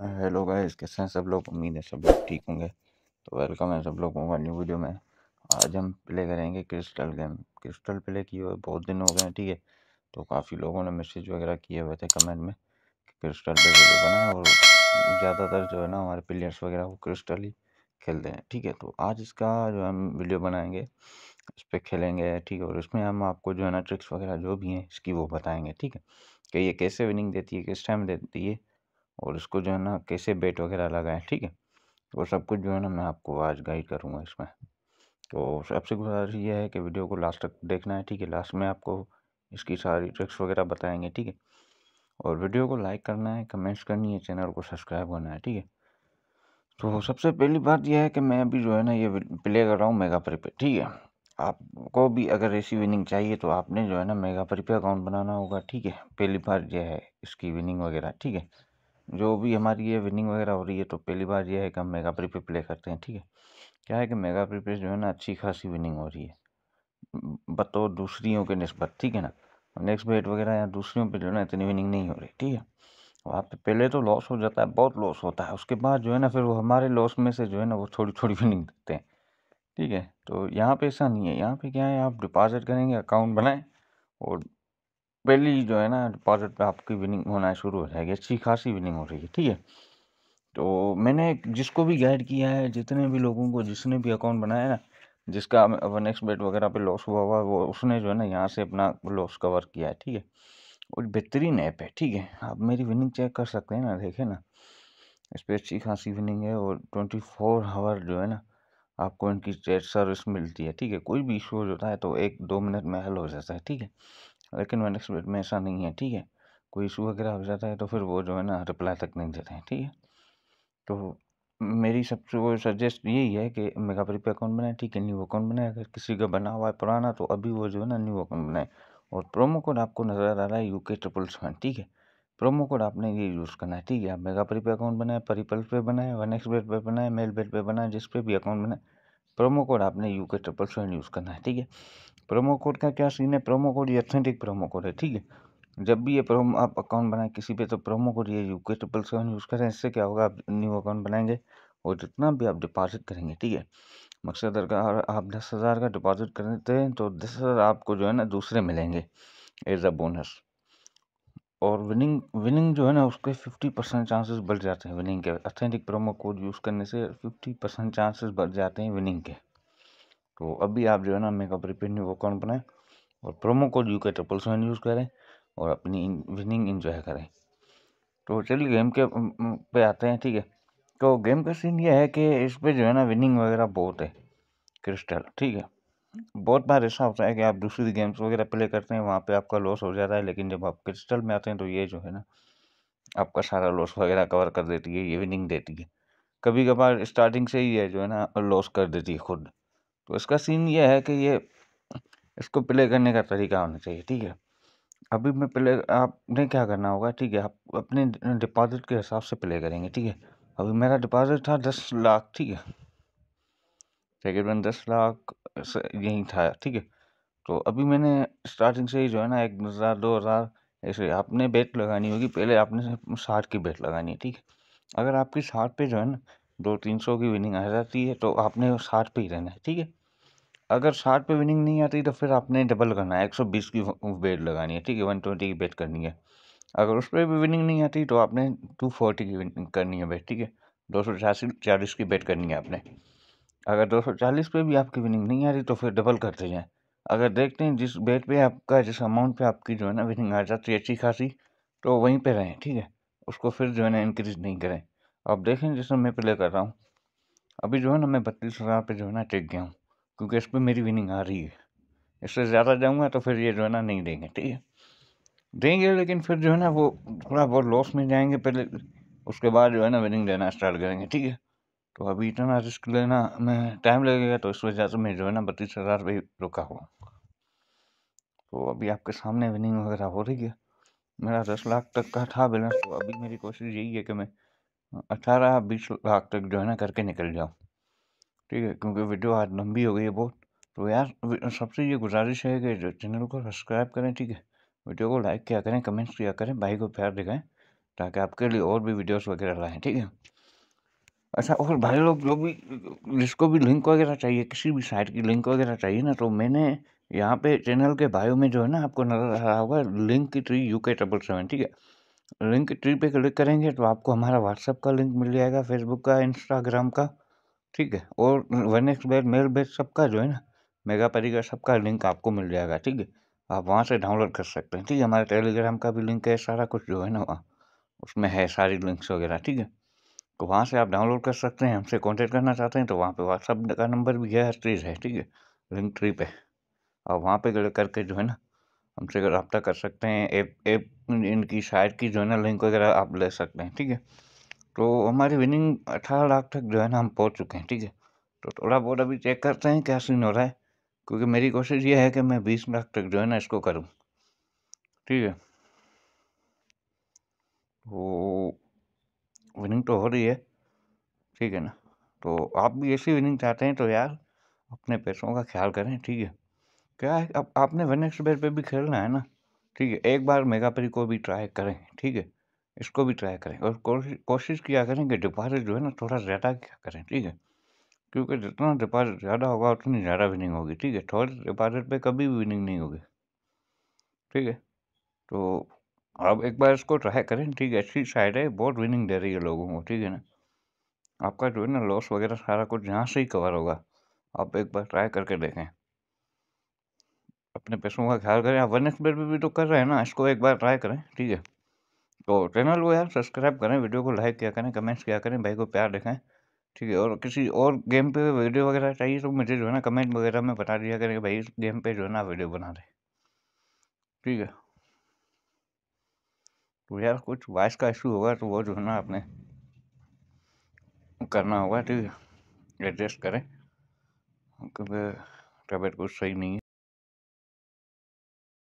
hello guys कैसे हैं सब लोग उम्मीद है सब लोग ठीक होंगे तो वेलकम है सब लोगों का न्यू वीडियो में आज हम प्ले करेंगे क्रिस्टल गेम क्रिस्टल प्ले किए हुए बहुत दिन हो गए हैं ठीक है तो काफ़ी लोगों ने मैसेज वगैरह किए हुए थे कमेंट में कि क्रिस्टल पे वीडियो बनाए और ज़्यादातर जो है ना हमारे प्लेयर्स वगैरह वो क्रिस्टल ही खेलते हैं ठीक है तो आज इसका जो हम वीडियो बनाएंगे इस पर खेलेंगे ठीक है और इसमें हम आपको जो है ना ट्रिक्स वगैरह जो भी हैं इसकी वो बताएंगे ठीक है कि ये कैसे विनिंग देती है किस टाइम देती है और इसको जो है ना कैसे बेट वगैरह लगाएं ठीक है वो सब कुछ जो है ना मैं आपको आज गाइड करूँगा इसमें तो सबसे गुजारिश ये है कि वीडियो को लास्ट तक देखना है ठीक है लास्ट में आपको इसकी सारी ट्रिक्स वगैरह बताएंगे ठीक है और वीडियो को लाइक करना है कमेंट्स करनी है चैनल को सब्सक्राइब करना है ठीक है तो सबसे पहली बात यह है कि मैं अभी जो है ना ये प्ले कर रहा हूँ मेगा पर ठीक है आपको भी अगर ऐसी विनिंग चाहिए तो आपने जो है ना मेगा पर अकाउंट बनाना होगा ठीक है पहली बार यह है इसकी विनिंग वगैरह ठीक है जो भी हमारी ये विनिंग वगैरह हो रही है तो पहली बार ये है कि हम मेगा प्री पे प्ले करते हैं ठीक है क्या है कि मेगा प्री पे जो है ना अच्छी खासी विनिंग हो रही है बतौर तो दूसरियों के नस्बत ठीक है ना नेक्स्ट बेट वगैरह या दूसरियों पे जो है ना इतनी विनिंग नहीं हो रही ठीक है वहाँ पे पहले तो लॉस हो जाता है बहुत लॉस होता है उसके बाद जो है ना फिर वो हमारे लॉस में से जो है ना वो थोड़ी थोड़ी विनिंग देते हैं ठीक है तो यहाँ पे ऐसा नहीं है यहाँ पे क्या है आप डिपॉजिट करेंगे अकाउंट बनाएं और पहली जो है ना डिपॉजिट पे आपकी विनिंग होना शुरू हो जाएगी अच्छी खासी विनिंग हो रही है ठीक है तो मैंने जिसको भी गाइड किया है जितने भी लोगों को जिसने भी अकाउंट बनाया ना जिसका अब नेक्स्ट बेट वगैरह पे लॉस हुआ हुआ वो उसने जो है ना यहाँ से अपना लॉस कवर किया है ठीक है और बेहतरीन ऐप है ठीक है आप मेरी विनिंग चेक कर सकते हैं ना देखें ना इस पर अच्छी खासी विनिंग है और ट्वेंटी फोर हावर जो है ना आपको इनकी चेट सर्विस मिलती है ठीक है कोई भी इशू होता है तो एक दो मिनट में हल हो जाता है ठीक है लेकिन मैंने एक्सपेक्ट में ऐसा नहीं है ठीक है कोई इशू वगैरह हो जाता है तो फिर वो जो है ना रिप्लाई तक नहीं देते हैं ठीक है तो मेरी सबसे वो सजेस्ट यही है कि मेगा पे अकाउंट बनाए ठीक है न्यू अकाउंट बनाए अगर किसी का बना हुआ है पुराना तो अभी वो जो है ना न्यू अकाउंट बनाए और प्रोमो कोड आपको नज़र आ रहा है यू के ट्रिपल सेवन ठीक है प्रोमो कोड आपने ये यूज़ करना है ठीक है आप मेगा पे अकाउंट बनाए परिपल पे बनाए वन एक्स बेट पे बनाए मेल बेट पर बनाए जिस पे भी अकाउंट बनाए प्रोमो कोड आपने U K triple seven use करना है ठीक है प्रोमो कोड का क्या सीन है प्रोमो कोड ये ऑथेंटिक प्रोमो कोड है ठीक है जब भी ये प्रोमो आप अकाउंट बनाएं किसी पे तो प्रोमो कोड ये U K triple seven use करें इससे क्या होगा आप न्यू अकाउंट बनाएंगे और जितना भी आप डिपॉजिट करेंगे ठीक है मकसद अगर आप दस हज़ार का डिपॉजिट करते हैं तो दस हज़ार आपको जो है ना दूसरे मिलेंगे एज अ बोनस और विनिंग विनिंग जो है ना उसके फिफ्टी परसेंट चांसेस बढ़ जाते हैं विनिंग के अथेंटिक प्रोमो कोड यूज़ करने से फिफ्टी परसेंट चांसेस बढ़ जाते हैं विनिंग के तो अभी आप जो है ना मेकअप प्रीपेड न्यू अकाउंट बनाएं और promo code U K triple seven use करें और अपनी विनिंग इन्जॉय करें तो चलिए गेम के पे आते हैं ठीक है तो गेम का सीन ये है कि इस पर जो है ना विनिंग वगैरह बहुत है क्रिस्टल ठीक है बहुत बार ऐसा होता है कि आप दूसरी गेम्स वगैरह प्ले करते हैं वहाँ पे आपका लॉस हो जाता है लेकिन जब आप क्रिस्टल में आते हैं तो ये जो है ना आपका सारा लॉस वगैरह कवर कर देती है ये विनिंग देती है कभी कभार स्टार्टिंग से ही है जो है ना लॉस कर देती है खुद तो इसका सीन ये है कि ये इसको प्ले करने का तरीका होना चाहिए ठीक है अभी मैं प्ले आपने क्या करना होगा ठीक है आप अपने डिपॉजिट के हिसाब से प्ले करेंगे ठीक है अभी मेरा डिपॉजिट था दस लाख ठीक है तकरीबन दस लाख यही था ठीक है तो अभी मैंने स्टार्टिंग से ही जो है ना एक हज़ार दो हज़ार ऐसे आपने बेट लगानी होगी पहले आपने साठ की बेट लगानी है ठीक है अगर आपकी साठ पे जो है ना दो तीन सौ की विनिंग आ जाती है तो आपने साठ पे ही रहना है ठीक है अगर साठ पे विनिंग नहीं आती तो फिर आपने डबल करना है एक सौ बीस की बेट लगानी है ठीक है वन ट्वेंटी की बेट करनी है अगर उस पर भी विनिंग नहीं आती तो आपने टू फोर्टी की करनी है बेट ठीक है दो सौ चालीस की बेट करनी है आपने अगर दो सौ चालीस पर भी आपकी विनिंग नहीं आ रही तो फिर डबल करते जाएँ अगर देखते हैं जिस बेट पे आपका जिस अमाउंट पे आपकी जो है ना विनिंग आ जाती है अच्छी खासी तो वहीं पे रहें ठीक है उसको फिर जो है ना इंक्रीज नहीं करें अब देखें जैसे मैं प्ले कर रहा हूँ अभी जो है ना मैं बत्तीस हज़ार पर जो है ना टिक गया हूँ क्योंकि इस पर मेरी विनिंग आ रही है इससे ज़्यादा जाऊँगा तो फिर ये जो है ना नहीं देंगे ठीक है देंगे लेकिन फिर जो है ना वो थोड़ा बहुत लॉस में जाएंगे पहले उसके बाद जो है ना विनिंग देना स्टार्ट करेंगे ठीक है तो अभी इतना रिस्क लेना में टाइम लगेगा तो इस वजह से मैं जो है ना बत्तीस हज़ार रुपये रुका हुआ तो अभी आपके सामने विनिंग वगैरह हो रही है मेरा दस लाख तक का था बिलेंस तो अभी मेरी कोशिश यही है कि मैं अठारह बीस लाख तक जो है ना करके निकल जाऊँ ठीक है क्योंकि वीडियो आज लंबी हो गई है बहुत तो यार सबसे ये गुजारिश है कि चैनल को सब्सक्राइब करें ठीक है वीडियो को लाइक किया करें कमेंट्स किया करें भाई को प्यार दिखाएं ताकि आपके लिए और भी वीडियोस वगैरह लाएँ ठीक है अच्छा और भाई लोग जो भी जिसको भी लिंक वगैरह चाहिए किसी भी साइट की लिंक वगैरह चाहिए ना तो मैंने यहाँ पे चैनल के बायो में जो है ना आपको नजर आ रहा होगा link tree U K triple seven ठीक है लिंक ट्री पे क्लिक करेंगे तो आपको हमारा व्हाट्सअप का लिंक मिल जाएगा फेसबुक का इंस्टाग्राम का ठीक है और वन एक्स बैच मेल बैच सबका जो है ना मेगा परी का सबका लिंक आपको मिल जाएगा ठीक है आप वहाँ से डाउनलोड कर सकते हैं ठीक है हमारे टेलीग्राम का भी लिंक है सारा कुछ जो है ना वहाँ उसमें है सारी लिंक्स वगैरह ठीक है तो वहाँ से आप डाउनलोड कर सकते हैं हमसे कॉन्टेक्ट करना चाहते हैं तो वहाँ पर व्हाट्सअप का नंबर भी है हर चीज़ है ठीक है लिंक ट्री पे और वहाँ पर करके जो है ना हमसे रबता कर सकते हैं ऐप ऐप इनकी साइट की जो है ना लिंक वगैरह आप ले सकते हैं ठीक है तो हमारी विनिंग अठारह लाख तक जो है ना हम पहुंच चुके हैं ठीक है तो थोड़ा बहुत अभी चेक करते हैं क्या सीन हो रहा है क्योंकि मेरी कोशिश ये है कि मैं बीस लाख तक जो है ना इसको करूँ ठीक है वो तो विनिंग तो हो रही है ठीक है ना तो आप भी ऐसी विनिंग चाहते हैं तो यार अपने पैसों का ख्याल करें ठीक है क्या है अब आपने वन एक्स पे पर भी खेलना है ना ठीक है एक बार मेगा प्री को भी ट्राई करें ठीक है इसको भी ट्राई करें और कोशिश कोशिश किया करें कि डिपॉजिट जो है ना थोड़ा ज़्यादा किया करें ठीक है क्योंकि जितना डिपॉजिट ज़्यादा होगा उतनी ज़्यादा विनिंग होगी ठीक है थोड़े डिपॉजिट पे कभी भी विनिंग नहीं होगी ठीक है तो आप एक बार इसको ट्राई करें ठीक है अच्छी साइड है बहुत विनिंग दे रही है लोगों को ठीक है ना आपका जो है ना लॉस वगैरह सारा कुछ यहाँ से ही कवर होगा आप एक बार ट्राई करके देखें अपने पैसों का ख्याल करें आप वन एक्सपेट भी तो कर रहे हैं ना इसको एक बार ट्राई करें ठीक है तो चैनल को यार सब्सक्राइब करें वीडियो को लाइक किया करें कमेंट्स किया करें भाई को प्यार दिखाएं ठीक है और किसी और गेम पे वीडियो वगैरह चाहिए तो मुझे जो है ना कमेंट वगैरह में बता दिया करें भाई इस गेम पे जो है ना वीडियो बना दें ठीक है तो यार कुछ वॉइस का इशू होगा तो वो जो है ना आपने करना होगा ठीक है एडजस्ट करें क्योंकि तबीयत कुछ सही नहीं है